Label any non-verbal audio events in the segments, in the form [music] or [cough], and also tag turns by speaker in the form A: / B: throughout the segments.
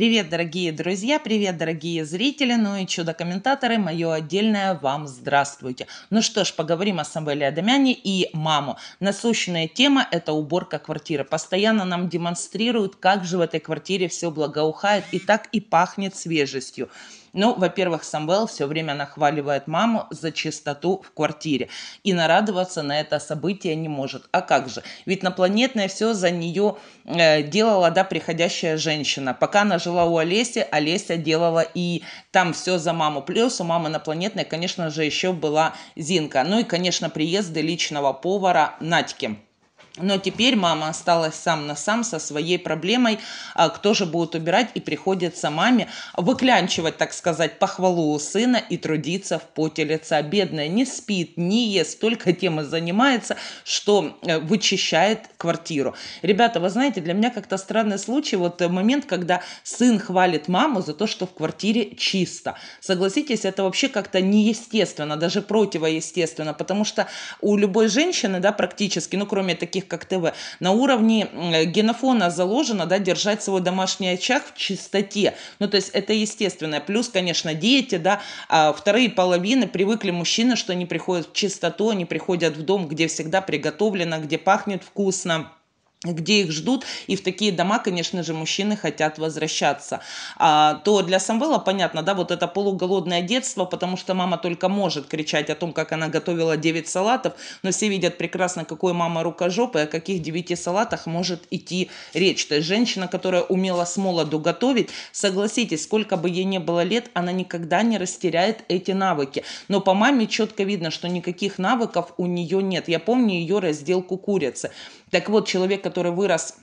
A: Привет, дорогие друзья, привет, дорогие зрители, ну и чудо-комментаторы, мое отдельное вам здравствуйте. Ну что ж, поговорим о Самвеле Адамяне и маму. Насущная тема – это уборка квартиры. Постоянно нам демонстрируют, как же в этой квартире все благоухает и так и пахнет свежестью. Ну, во-первых, Самвел все время нахваливает маму за чистоту в квартире. И нарадоваться на это событие не может. А как же? Ведь инопланетное все за нее э, делала, да, приходящая женщина. Пока она жила у Олеси, Олеся делала и там все за маму. Плюс у мамы инопланетной, конечно же, еще была Зинка. Ну и, конечно, приезды личного повара Надьки. Но теперь мама осталась сам на сам со своей проблемой, а, кто же будет убирать, и приходится маме выклянчивать, так сказать, похвалу у сына и трудиться в поте лица. Бедная не спит, не ест, только тем и занимается, что э, вычищает квартиру. Ребята, вы знаете, для меня как-то странный случай, вот э, момент, когда сын хвалит маму за то, что в квартире чисто. Согласитесь, это вообще как-то неестественно, даже противоестественно, потому что у любой женщины, да, практически, ну, кроме таких как ТВ. На уровне э, генофона заложено да, держать свой домашний очаг в чистоте. Ну, то есть это естественное. Плюс, конечно, дети, да, а вторые половины привыкли мужчины, что они приходят в чистоту, они приходят в дом, где всегда приготовлено, где пахнет вкусно где их ждут, и в такие дома, конечно же, мужчины хотят возвращаться. А, то для Самвела понятно, да, вот это полуголодное детство, потому что мама только может кричать о том, как она готовила 9 салатов, но все видят прекрасно, какой мама рукожоп и о каких 9 салатах может идти речь. То есть женщина, которая умела с молоду готовить, согласитесь, сколько бы ей не было лет, она никогда не растеряет эти навыки. Но по маме четко видно, что никаких навыков у нее нет. Я помню ее разделку курицы. Так вот, человек, который вырос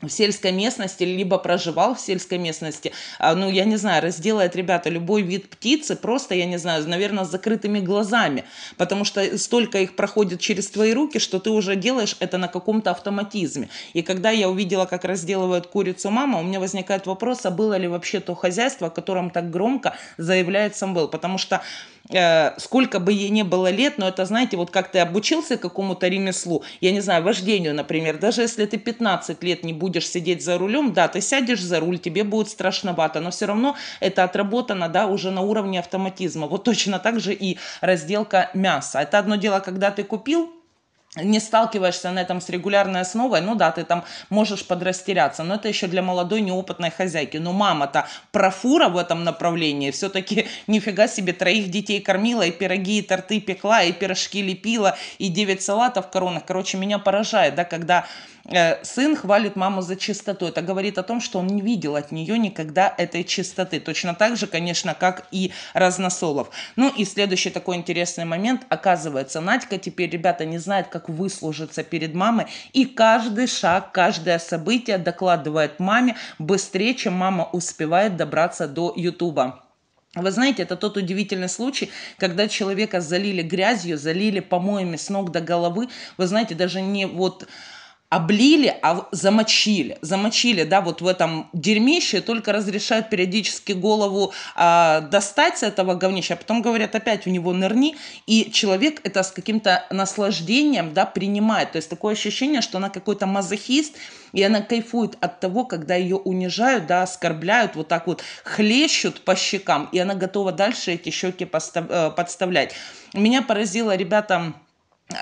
A: в сельской местности, либо проживал в сельской местности, а, ну, я не знаю, разделает, ребята, любой вид птицы просто, я не знаю, наверное, с закрытыми глазами, потому что столько их проходит через твои руки, что ты уже делаешь это на каком-то автоматизме. И когда я увидела, как разделывают курицу мама, у меня возникает вопрос, а было ли вообще то хозяйство, о котором так громко заявляет Самвел, потому что Э, сколько бы ей не было лет, но это, знаете, вот как ты обучился какому-то ремеслу, я не знаю, вождению, например, даже если ты 15 лет не будешь сидеть за рулем, да, ты сядешь за руль, тебе будет страшновато, но все равно это отработано, да, уже на уровне автоматизма. Вот точно так же и разделка мяса. Это одно дело, когда ты купил не сталкиваешься на этом с регулярной основой, ну да, ты там можешь подрастеряться, но это еще для молодой неопытной хозяйки. Но мама-то профура в этом направлении, все-таки [laughs] нифига себе троих детей кормила, и пироги, и торты пекла, и пирожки лепила, и девять салатов в коронах. Короче, меня поражает, да, когда Э, сын хвалит маму за чистоту. Это говорит о том, что он не видел от нее никогда этой чистоты. Точно так же, конечно, как и разносолов. Ну и следующий такой интересный момент. Оказывается, Надька теперь, ребята, не знает, как выслужиться перед мамой. И каждый шаг, каждое событие докладывает маме быстрее, чем мама успевает добраться до Ютуба. Вы знаете, это тот удивительный случай, когда человека залили грязью, залили помоями с ног до головы. Вы знаете, даже не вот облили, а замочили. Замочили, да, вот в этом дерьмище, только разрешают периодически голову э, достать с этого говнища, а потом говорят опять у него нырни, и человек это с каким-то наслаждением, да, принимает. То есть такое ощущение, что она какой-то мазохист, и она кайфует от того, когда ее унижают, да, оскорбляют, вот так вот хлещут по щекам, и она готова дальше эти щеки э, подставлять. Меня поразило, ребята,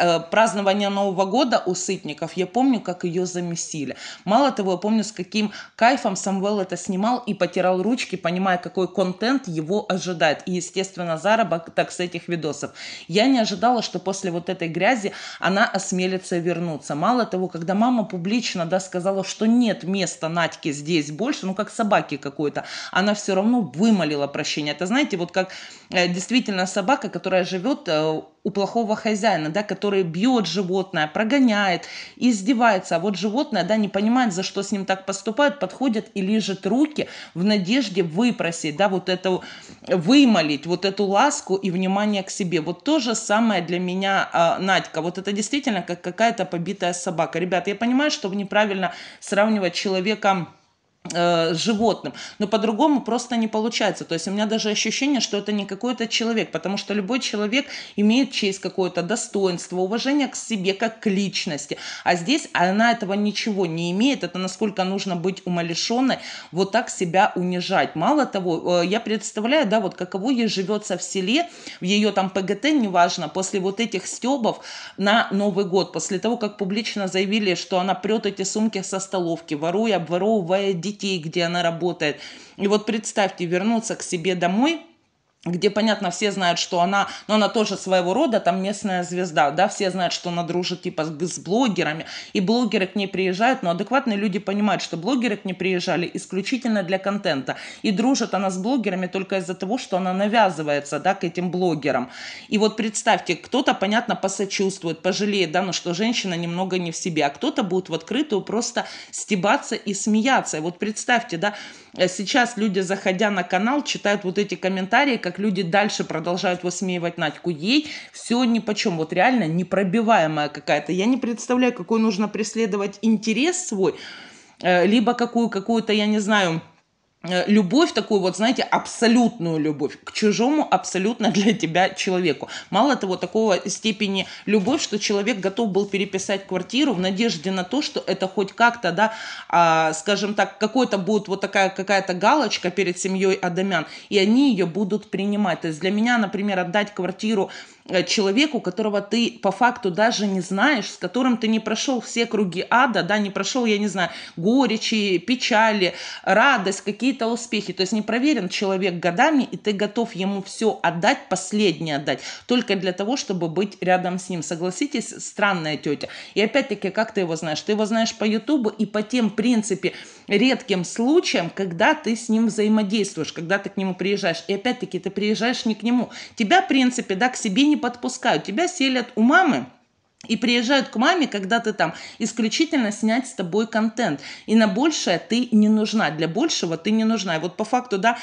A: Э, празднования Нового года у Сытников, я помню, как ее замесили. Мало того, я помню, с каким кайфом Самвел это снимал и потирал ручки, понимая, какой контент его ожидает. И, естественно, заработок с этих видосов. Я не ожидала, что после вот этой грязи она осмелится вернуться. Мало того, когда мама публично да, сказала, что нет места Надьке здесь больше, ну, как собаки какой-то, она все равно вымолила прощения Это, знаете, вот как э, действительно собака, которая живет э, у плохого хозяина, да, который бьет животное, прогоняет, издевается. А вот животное, да, не понимает, за что с ним так поступают, подходит и лижет руки в надежде выпросить, да, вот эту, вымолить вот эту ласку и внимание к себе. Вот то же самое для меня, а, Надька, вот это действительно как какая-то побитая собака. ребята. я понимаю, что неправильно сравнивать человека э, животным, но по-другому просто не получается. То есть у меня даже ощущение, что это не какой-то человек, потому что любой человек имеет честь какое-то, достоинство, уважение к себе как к личности. А здесь она этого ничего не имеет. Это насколько нужно быть умалишенной, вот так себя унижать. Мало того, э, я представляю, да, вот каково ей живется в селе, в ее там ПГТ, неважно, после вот этих стебов на Новый год, после того, как публично заявили, что она прет эти сумки со столовки, воруя, обворовывая детей, детей, где она работает. И вот представьте, вернуться к себе домой – где, понятно, все знают, что она, но она тоже своего рода там местная звезда, да, все знают, что она дружит типа с, с блогерами, и блогеры к ней приезжают, но адекватные люди понимают, что блогеры к ней приезжали исключительно для контента, и дружит она с блогерами только из-за того, что она навязывается, да, к этим блогерам. И вот представьте, кто-то, понятно, посочувствует, пожалеет, да, но ну, что женщина немного не в себе, а кто-то будет в открытую просто стебаться и смеяться. И вот представьте, да, Э, сейчас люди, заходя на канал, читают вот эти комментарии, как люди дальше продолжают высмеивать Надьку. Ей все ни по чем. Вот реально непробиваемая какая-то. Я не представляю, какой нужно преследовать интерес свой, э, либо какую, какую-то, я не знаю, Э, любовь такую вот, знаете, абсолютную любовь к чужому абсолютно для тебя человеку. Мало того, такого степени любовь, что человек готов был переписать квартиру в надежде на то, что это хоть как-то, да, а, скажем так, какой-то будет вот такая какая-то галочка перед семьей Адамян, и они ее будут принимать. То есть для меня, например, отдать квартиру Э, человеку, которого ты по факту даже не знаешь, с которым ты не прошел все круги ада, да, не прошел, я не знаю, горечи, печали, радость, какие-то успехи. То есть не проверен человек годами, и ты готов ему все отдать, последнее отдать, только для того, чтобы быть рядом с ним. Согласитесь, странная тетя. И опять-таки, как ты его знаешь? Ты его знаешь по Ютубу и по тем, в принципе, редким случаям, когда ты с ним взаимодействуешь, когда ты к нему приезжаешь. И опять-таки, ты приезжаешь не к нему. Тебя, в принципе, да, к себе не не подпускают. Тебя селят у мамы, и приезжают к маме, когда ты там исключительно снять с тобой контент. И на большее ты не нужна. Для большего ты не нужна. И вот по факту, да,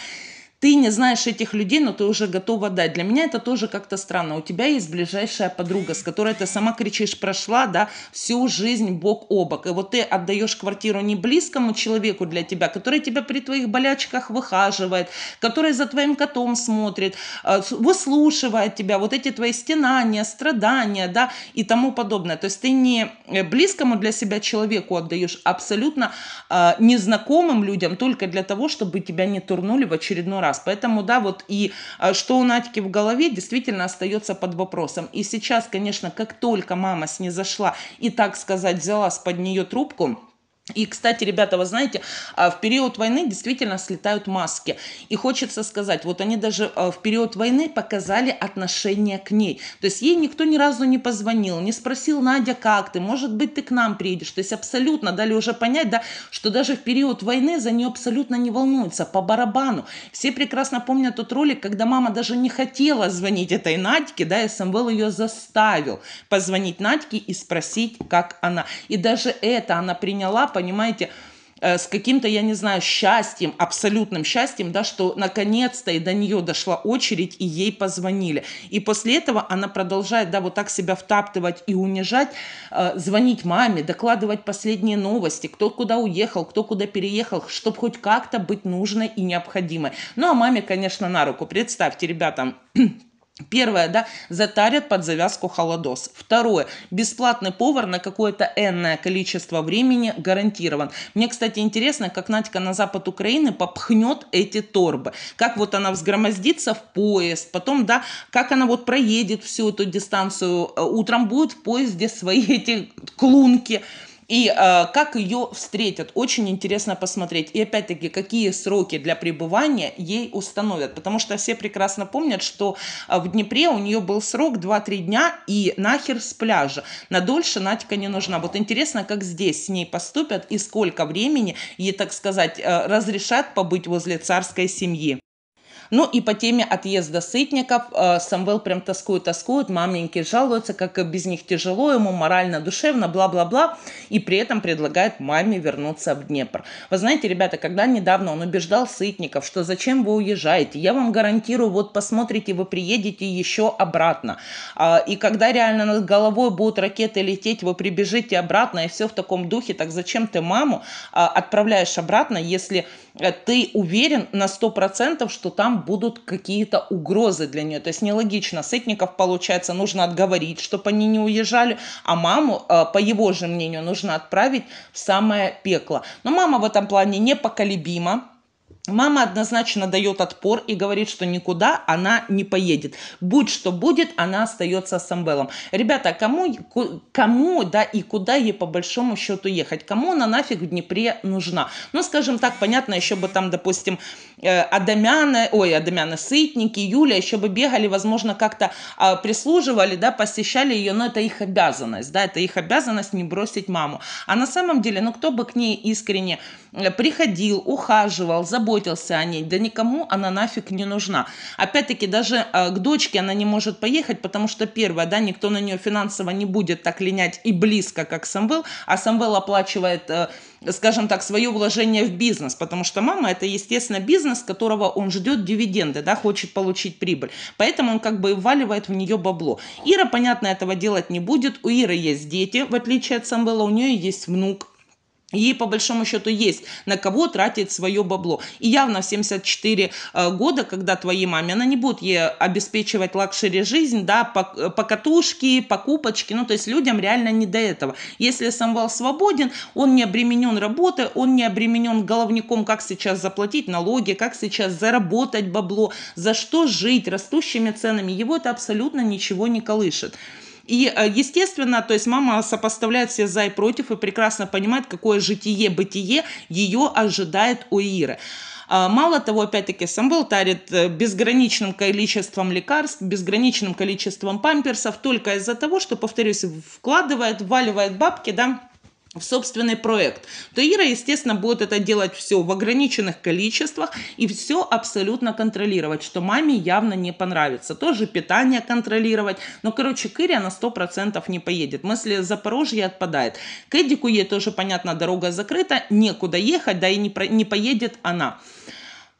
A: ты не знаешь этих людей, но ты уже готова дать. Для меня это тоже как-то странно. У тебя есть ближайшая подруга, с которой ты сама кричишь, прошла, да, всю жизнь бок о бок. И вот ты отдаешь квартиру не близкому человеку для тебя, который тебя при твоих болячках выхаживает, который за твоим котом смотрит, э, выслушивает тебя, вот эти твои стенания, страдания, да, и тому подобное. То есть ты не э, близкому для себя человеку отдаешь, абсолютно э, незнакомым людям только для того, чтобы тебя не турнули в очередной раз раз. Поэтому, да, вот и а, что у Надьки в голове действительно остается под вопросом. И сейчас, конечно, как только мама снизошла и, так сказать, взяла с под нее трубку, и, кстати, ребята, вы знаете, а, в период войны действительно слетают маски. И хочется сказать, вот они даже а, в период войны показали отношение к ней. То есть ей никто ни разу не позвонил, не спросил, Надя, как ты, может быть, ты к нам приедешь. То есть абсолютно дали уже понять, да, что даже в период войны за нее абсолютно не волнуются, по барабану. Все прекрасно помнят тот ролик, когда мама даже не хотела звонить этой Надьке, да, и Самвел ее заставил позвонить Надьке и спросить, как она. И даже это она приняла понимаете, э, с каким-то, я не знаю, счастьем, абсолютным счастьем, да, что наконец-то и до нее дошла очередь, и ей позвонили. И после этого она продолжает, да, вот так себя втаптывать и унижать, э, звонить маме, докладывать последние новости, кто куда уехал, кто куда переехал, чтобы хоть как-то быть нужной и необходимой. Ну, а маме, конечно, на руку. Представьте, ребятам, Первое, да, затарят под завязку холодос. Второе, бесплатный повар на какое-то энное количество времени гарантирован. Мне, кстати, интересно, как Надька на запад Украины попхнет эти торбы. Как вот она взгромоздится в поезд, потом, да, как она вот проедет всю эту дистанцию. Э, утром будет в поезде свои эти клунки. И э, как ее встретят, очень интересно посмотреть. И опять-таки, какие сроки для пребывания ей установят. Потому что все прекрасно помнят, что э, в Днепре у нее был срок 2-3 дня и нахер с пляжа. На дольше Надька не нужна. Вот интересно, как здесь с ней поступят и сколько времени ей, так сказать, э, разрешат побыть возле царской семьи. Ну и по теме отъезда сытников э, Самвел прям тоскует, тоскует, маменьки жалуются, как без них тяжело ему морально, душевно, бла-бла-бла, и при этом предлагает маме вернуться в Днепр. Вы знаете, ребята, когда недавно он убеждал сытников, что зачем вы уезжаете, я вам гарантирую, вот посмотрите, вы приедете еще обратно. А, и когда реально над головой будут ракеты лететь, вы прибежите обратно, и все в таком духе, так зачем ты маму а, отправляешь обратно, если э, ты уверен на 100%, что там будут какие-то угрозы для нее. То есть нелогично. Сытников, получается, нужно отговорить, чтобы они не уезжали, а маму, э, по его же мнению, нужно отправить в самое пекло. Но мама в этом плане непоколебима Мама однозначно дает отпор и говорит, что никуда она не поедет. Будь что будет, она остается с Самвелом. Ребята, кому, кому да и куда ей по большому счету ехать? Кому она нафиг в Днепре нужна? Ну, скажем так, понятно, еще бы там, допустим, э, Адамяна, ой, Адамяна, Сытники, Юля еще бы бегали, возможно, как-то а, прислуживали, да, посещали ее, но это их обязанность, да, это их обязанность не бросить маму. А на самом деле, ну, кто бы к ней искренне э, приходил, ухаживал, заботился, заботился о ней. Да никому она нафиг не нужна. Опять-таки, даже э, к дочке она не может поехать, потому что, первое, да, никто на нее финансово не будет так линять и близко, как Самвел, а Самвел оплачивает... Э, скажем так, свое вложение в бизнес, потому что мама это, естественно, бизнес, которого он ждет дивиденды, да, хочет получить прибыль. Поэтому он как бы вваливает в нее бабло. Ира, понятно, этого делать не будет. У Иры есть дети, в отличие от Самвела, у нее есть внук, ей по большому счету есть на кого тратить свое бабло. И явно в 74 э, года, когда твоей маме, она не будет ей обеспечивать лакшери жизнь, да, покатушки, э, покупочки, ну то есть людям реально не до этого. Если Самвел свободен, он не обременен работой, он не обременен головником, как сейчас заплатить налоги, как сейчас заработать бабло, за что жить, растущими ценами, его это абсолютно ничего не колышет. И, э, естественно, то есть мама сопоставляет все за и против и прекрасно понимает, какое житие-бытие ее ожидает у Иры. А, мало того, опять-таки, Самбел тарит э, безграничным количеством лекарств, безграничным количеством памперсов, только из-за того, что, повторюсь, вкладывает, вваливает бабки, да, в собственный проект, то Ира, естественно, будет это делать все в ограниченных количествах и все абсолютно контролировать, что маме явно не понравится. Тоже питание контролировать. Но, короче, к Ире она 100% не поедет. Мысли Запорожья отпадает. К Эдику ей тоже, понятно, дорога закрыта, некуда ехать, да и не, про, не поедет она.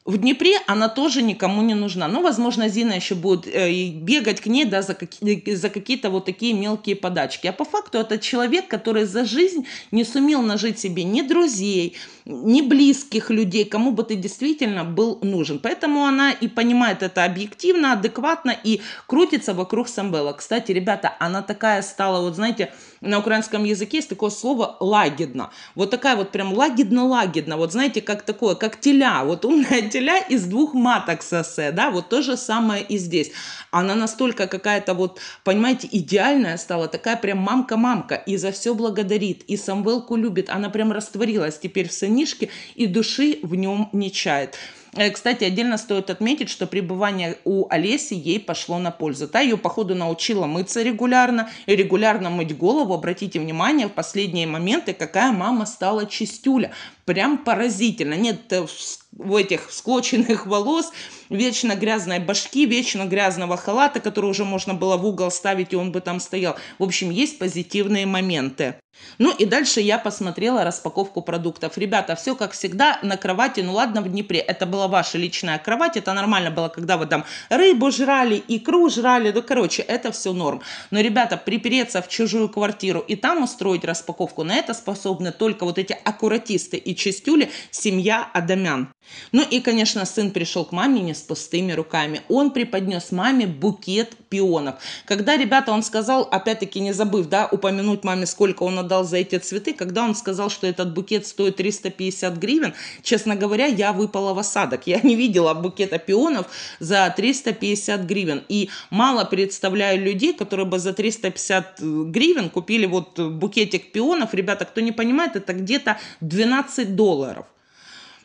A: В Днепре она тоже никому не нужна. Ну, возможно, Зина еще будет э, бегать к ней да, за, какие, э, за какие-то вот такие мелкие подачки. А по факту это человек, который за жизнь не сумел нажить себе ни друзей, не близких людей, кому бы ты действительно был нужен. Поэтому она и понимает это объективно, адекватно и крутится вокруг Самвела. Кстати, ребята, она такая стала, вот знаете, на украинском языке есть такое слово «лагидно». Вот такая вот прям лагидно-лагидно. Вот знаете, как такое, как теля. Вот умная теля из двух маток сосе, да, вот то же самое и здесь. Она настолько какая-то вот, понимаете, идеальная стала, такая прям мамка-мамка. И за все благодарит, и Самвелку любит. Она прям растворилась теперь в сыне книжки и души в нем не чает. Э, кстати, отдельно стоит отметить, что пребывание у Олеси ей пошло на пользу. Та ее, походу, научила мыться регулярно и регулярно мыть голову. Обратите внимание, в последние моменты, какая мама стала чистюля. Прям поразительно. Нет э, в этих склоченных [laughs] волос, вечно грязной башки, вечно грязного халата, который уже можно было в угол ставить, и он бы там стоял. В общем, есть позитивные моменты. Ну и дальше я посмотрела распаковку продуктов. Ребята, все как всегда на кровати, ну ладно, в Днепре. Это была ваша личная кровать, это нормально было, когда вы там рыбу жрали, икру жрали, ну короче, это все норм. Но, ребята, припереться в чужую квартиру и там устроить распаковку, на это способны только вот эти аккуратисты и чистюли семья Адамян. Ну и, конечно, сын пришел к маме не с пустыми руками. Он преподнес маме букет пионов. Когда, ребята, он сказал, опять-таки не забыв, да, упомянуть маме, сколько он отдал за эти цветы, когда он сказал, что этот букет стоит 350 гривен, честно говоря, я выпала в осадок. Я не видела букета пионов за 350 гривен. И мало представляю людей, которые бы за 350 гривен купили вот букетик пионов. Ребята, кто не понимает, это где-то 12 долларов.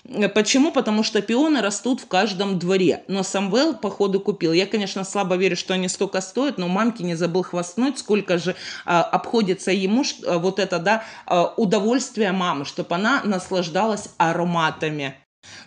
A: Э, почему? Потому что пионы растут в каждом дворе. Но Самвел, походу, купил. Я, конечно, слабо верю, что они столько стоят, но мамки не забыл хвастнуть, сколько же а, обходится ему что, э, вот это, да, э, удовольствие мамы, чтобы она наслаждалась ароматами.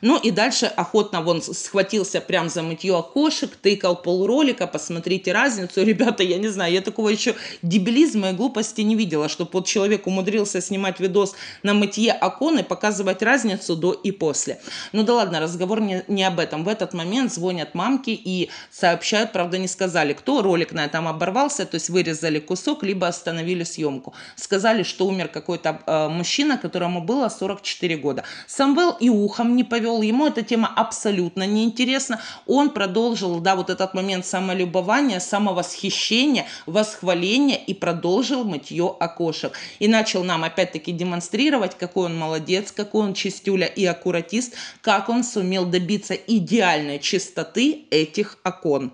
A: Ну и дальше охотно вон схватился прям за мытье окошек, тыкал полролика, посмотрите разницу. [laughs] Ребята, я не знаю, я такого еще дебилизма и глупости не видела, чтобы вот человек умудрился снимать видос на мытье окон и показывать разницу до и после. Ну да ладно, разговор не, не об этом. В этот момент звонят мамки и сообщают, правда не сказали, кто ролик на этом оборвался, то есть вырезали кусок, либо остановили съемку. Сказали, что умер какой-то э, мужчина, которому было 44 года. Самвел и ухом не не повел, ему эта тема абсолютно неинтересна. Он продолжил, да, вот этот момент самолюбования, самовосхищения, восхваления и продолжил мытье окошек. И начал нам опять-таки демонстрировать, какой он молодец, какой он чистюля и аккуратист, как он сумел добиться идеальной чистоты этих окон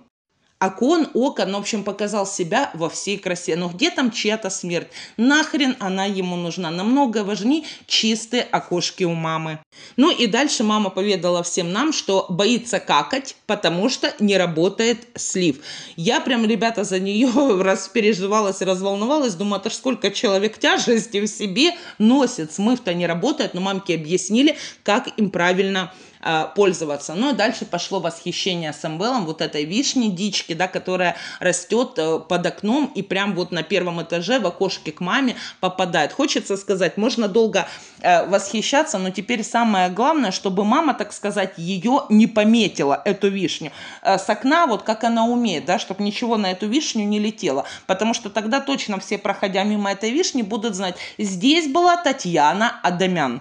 A: окон, окон, в общем, показал себя во всей красе. Но где там чья-то смерть? Нахрен она ему нужна. Намного важнее чистые окошки у мамы. Ну и дальше мама поведала всем нам, что боится какать, потому что не работает слив. Я прям, ребята, за нее [laughs] раз переживалась, разволновалась, думаю, это «А ж сколько человек тяжести в себе носит. Смыв-то не работает, но мамки объяснили, как им правильно Э, пользоваться. Ну и дальше пошло восхищение Самвелом, вот этой вишни дички, да, которая растет э, под окном и прям вот на первом этаже в окошке к маме попадает. Хочется сказать, можно долго э, восхищаться, но теперь самое главное, чтобы мама, так сказать, ее не пометила, эту вишню. С окна, вот как она умеет, да, чтобы ничего на эту вишню не летело. Потому что тогда точно все, проходя мимо этой вишни, будут знать, здесь была Татьяна Адамян.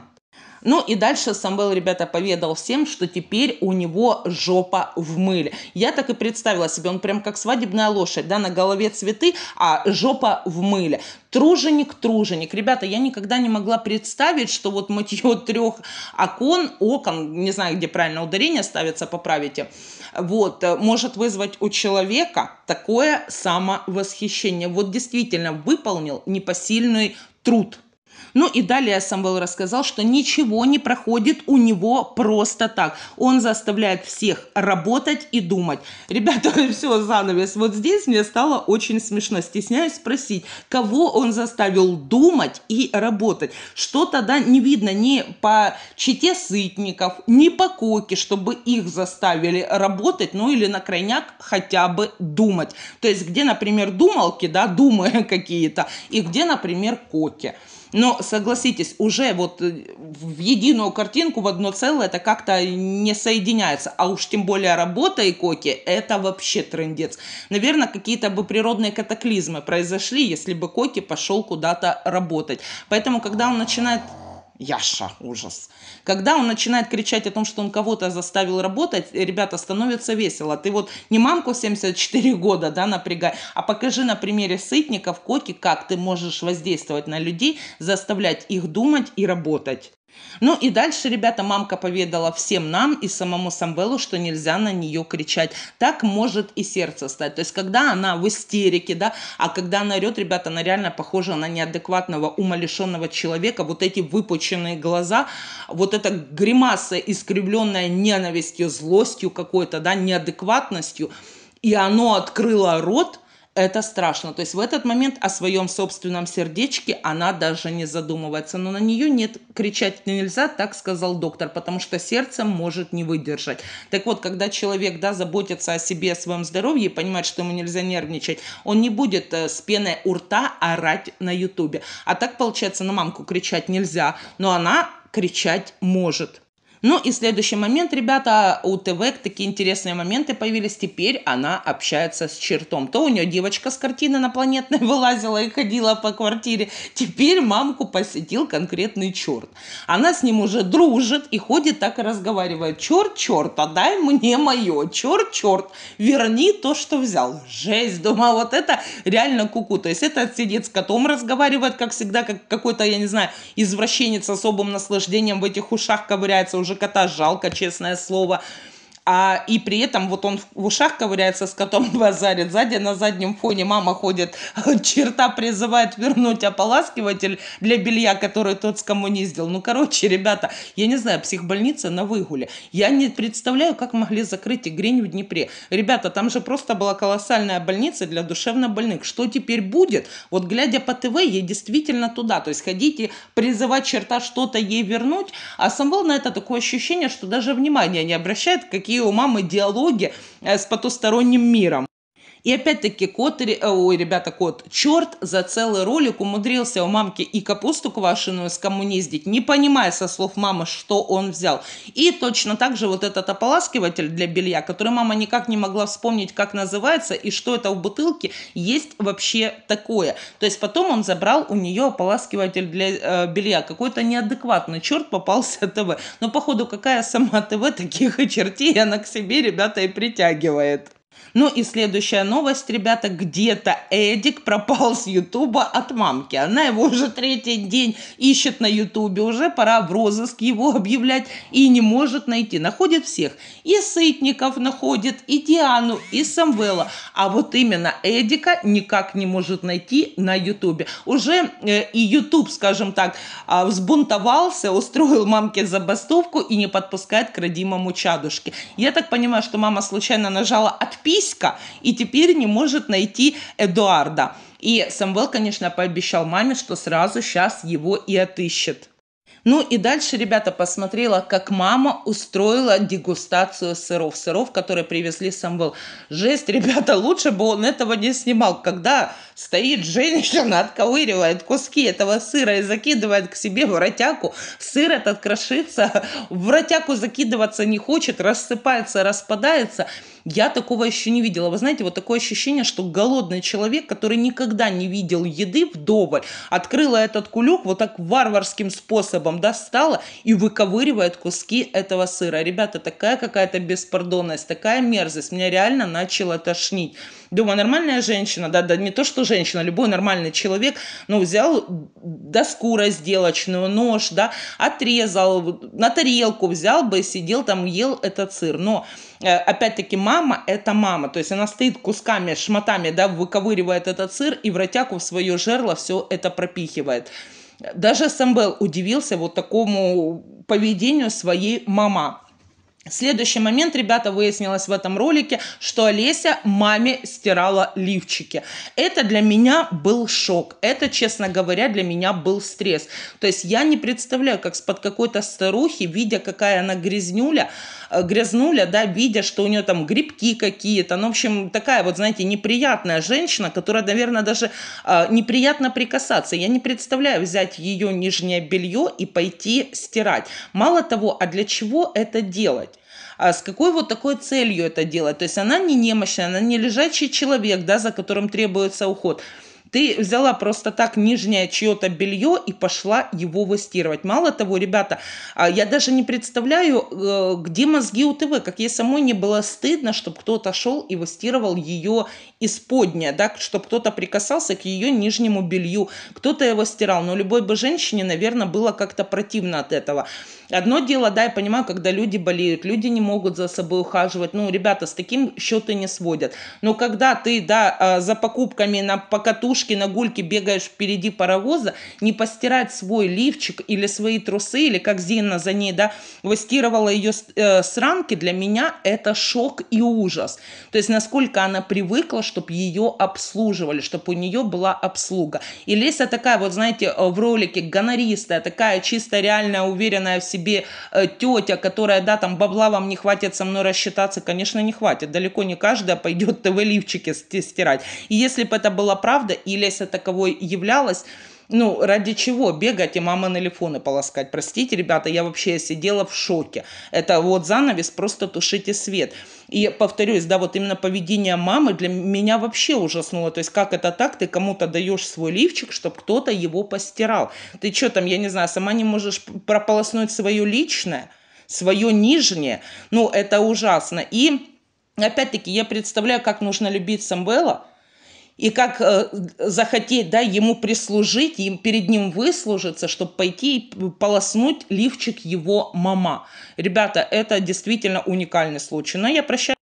A: Ну и дальше Самвел, ребята, поведал всем, что теперь у него жопа в мыле. Я так и представила себе, он прям как свадебная лошадь, да, на голове цветы, а жопа в мыле. Труженик, труженик. Ребята, я никогда не могла представить, что вот мытье [laughs] трех окон, окон, не знаю, где правильно ударение ставится, поправите, вот, э, может вызвать у человека такое самовосхищение. Вот действительно выполнил непосильный труд – ну и далее Самвел рассказал, что ничего не проходит у него просто так. Он заставляет всех работать и думать. Ребята, [laughs] все, занавес. Вот здесь мне стало очень смешно. Стесняюсь спросить, кого он заставил думать и работать. Что тогда не видно ни по чите сытников, ни по коке, чтобы их заставили работать, ну или на крайняк хотя бы думать. То есть где, например, думалки, да, думая [laughs] какие-то, и где, например, коки. Но согласитесь, уже вот э, в единую картинку, в одно целое это как-то не соединяется. А уж тем более работа и коки – это вообще трендец. Наверное, какие-то бы природные катаклизмы произошли, если бы коки пошел куда-то работать. Поэтому, когда он начинает Яша, ужас. Когда он начинает кричать о том, что он кого-то заставил работать, ребята, становится весело. Ты вот не мамку 74 года, да, напрягай, а покажи на примере Сытников, Коки, как ты можешь воздействовать на людей, заставлять их думать и работать. Ну и дальше, ребята, мамка поведала всем нам и самому Самвелу, что нельзя на нее кричать. Так может и сердце стать. То есть, когда она в истерике, да, а когда она орет, ребята, она реально похожа на неадекватного, умалишенного человека. Вот эти выпученные глаза, вот эта гримаса, искривленная ненавистью, злостью какой-то, да, неадекватностью. И оно открыло рот – это страшно. То есть в этот момент о своем собственном сердечке она даже не задумывается. Но на нее нет, кричать нельзя, так сказал доктор, потому что сердце может не выдержать. Так вот, когда человек, да, заботится о себе, о своем здоровье понимает, что ему нельзя нервничать, он не будет э, с пеной у рта орать на ютубе. А так, получается, на мамку кричать нельзя, но она кричать может. Ну и следующий момент, ребята, у ТВ такие интересные моменты появились. Теперь она общается с чертом. То у нее девочка с картины инопланетной [laughs] вылазила и ходила по квартире. Теперь мамку посетил конкретный черт. Она с ним уже дружит и ходит так и разговаривает. Черт, черт, отдай а мне мое. Черт, черт, верни то, что взял. Жесть, думаю, вот это реально куку. -ку. То есть это сидит с котом, разговаривает, как всегда, как какой-то, я не знаю, извращенец с особым наслаждением в этих ушах ковыряется уже же кота жалко, честное слово а и при этом вот он в ушах ковыряется с котом базарит, сзади на заднем фоне мама ходит, [laughs] черта призывает вернуть ополаскиватель для белья, который тот скоммуниздил. Ну, короче, ребята, я не знаю, психбольница на выгуле. Я не представляю, как могли закрыть Игрень в Днепре. Ребята, там же просто была колоссальная больница для душевнобольных. Что теперь будет? Вот глядя по ТВ, ей действительно туда. То есть ходите призывать черта что-то ей вернуть, а Самвел на это такое ощущение, что даже внимания не обращает, какие такие у мамы диалоги э, с потусторонним миром. И опять-таки кот, э, ой, ребята, кот, черт за целый ролик умудрился у мамки и капусту квашеную скоммуниздить, не понимая со слов мамы, что он взял. И точно так же вот этот ополаскиватель для белья, который мама никак не могла вспомнить, как называется и что это в бутылке, есть вообще такое. То есть потом он забрал у нее ополаскиватель для э, белья. Какой-то неадекватный черт попался ТВ. Но походу какая сама ТВ таких очертей она к себе, ребята, и притягивает. Ну и следующая новость, ребята, где-то Эдик пропал с Ютуба от мамки. Она его уже третий день ищет на Ютубе, уже пора в розыск его объявлять и не может найти. Находит всех. И Сытников находит, и Диану, и Самвела. А вот именно Эдика никак не может найти на Ютубе. Уже э, и Ютуб, скажем так, а, взбунтовался, устроил мамке забастовку и не подпускает к родимому чадушке. Я так понимаю, что мама случайно нажала «Отпишись» писька и теперь не может найти Эдуарда. И Самвел, конечно, пообещал маме, что сразу сейчас его и отыщет. Ну и дальше, ребята, посмотрела, как мама устроила дегустацию сыров. Сыров, которые привезли Самвел. Жесть, ребята, лучше бы он этого не снимал. Когда стоит женщина, отковыривает куски этого сыра и закидывает к себе в ротяку, сыр этот крошится, в ротяку закидываться не хочет, рассыпается, распадается – я такого еще не видела. Вы знаете, вот такое ощущение, что голодный человек, который никогда не видел еды вдоволь, открыла этот кулек вот так варварским способом достала и выковыривает куски этого сыра. Ребята, такая какая-то беспардонность, такая мерзость. Меня реально начало тошнить. Думаю, нормальная женщина, да, да не то, что женщина, любой нормальный человек, ну, взял доску разделочную, нож, да, отрезал, на тарелку взял бы, сидел там, ел этот сыр. Но э, опять-таки мама – это мама, то есть она стоит кусками, шматами, да, выковыривает этот сыр и в ротяку в свое жерло все это пропихивает. Даже Самвел удивился вот такому поведению своей мама. Следующий момент, ребята, выяснилось в этом ролике, что Олеся маме стирала лифчики. Это для меня был шок. Это, честно говоря, для меня был стресс. То есть я не представляю, как с под какой-то старухи, видя, какая она грязнюля, Э, грязнуля, да, видя, что у нее там грибки какие-то. Ну, в общем, такая вот, знаете, неприятная женщина, которая, наверное, даже э, неприятно прикасаться. Я не представляю взять ее нижнее белье и пойти стирать. Мало того, а для чего это делать? А с какой вот такой целью это делать. То есть она не немощная, она не лежачий человек, да, за которым требуется уход. Ты взяла просто так нижнее чье-то белье и пошла его выстирывать. Мало того, ребята, а, я даже не представляю, э, где мозги у ТВ, как ей самой не было стыдно, чтобы кто-то шел и выстирывал ее исподня, да, чтобы кто-то прикасался к ее нижнему белью, кто-то его стирал. Но любой бы женщине, наверное, было как-то противно от этого. Одно дело, да, я понимаю, когда люди болеют, люди не могут за собой ухаживать. Ну, ребята, с таким счеты не сводят. Но когда ты, да, а, за покупками на покатушку катушки на гульке бегаешь впереди паровоза, не постирать свой лифчик или свои трусы, или как Зина за ней, да, выстирывала ее э, с ранки, для меня это шок и ужас. То есть насколько она привыкла, чтобы ее обслуживали, чтобы у нее была обслуга. И Леся такая, вот знаете, э, в ролике гонористая, такая чисто реальная, уверенная в себе э, тетя, которая, да, там, бабла вам не хватит со мной рассчитаться, конечно, не хватит. Далеко не каждая пойдет [laughs] ТВ-лифчики стирать. И если бы это была правда, или если таковой являлась, ну, ради чего бегать и мама на телефоны полоскать? Простите, ребята, я вообще сидела в шоке. Это вот занавес, просто тушите свет. И повторюсь, да, вот именно поведение мамы для меня вообще ужаснуло. То есть как это так, ты кому-то даешь свой лифчик, чтобы кто-то его постирал. Ты что там, я не знаю, сама не можешь прополоснуть свое личное, свое нижнее. Ну, это ужасно. И опять-таки я представляю, как нужно любить Самвела – и как э, захотеть, да, ему прислужить, им, перед ним выслужиться, чтобы пойти и полоснуть лифчик его мама. Ребята, это действительно уникальный случай. Но я прощаюсь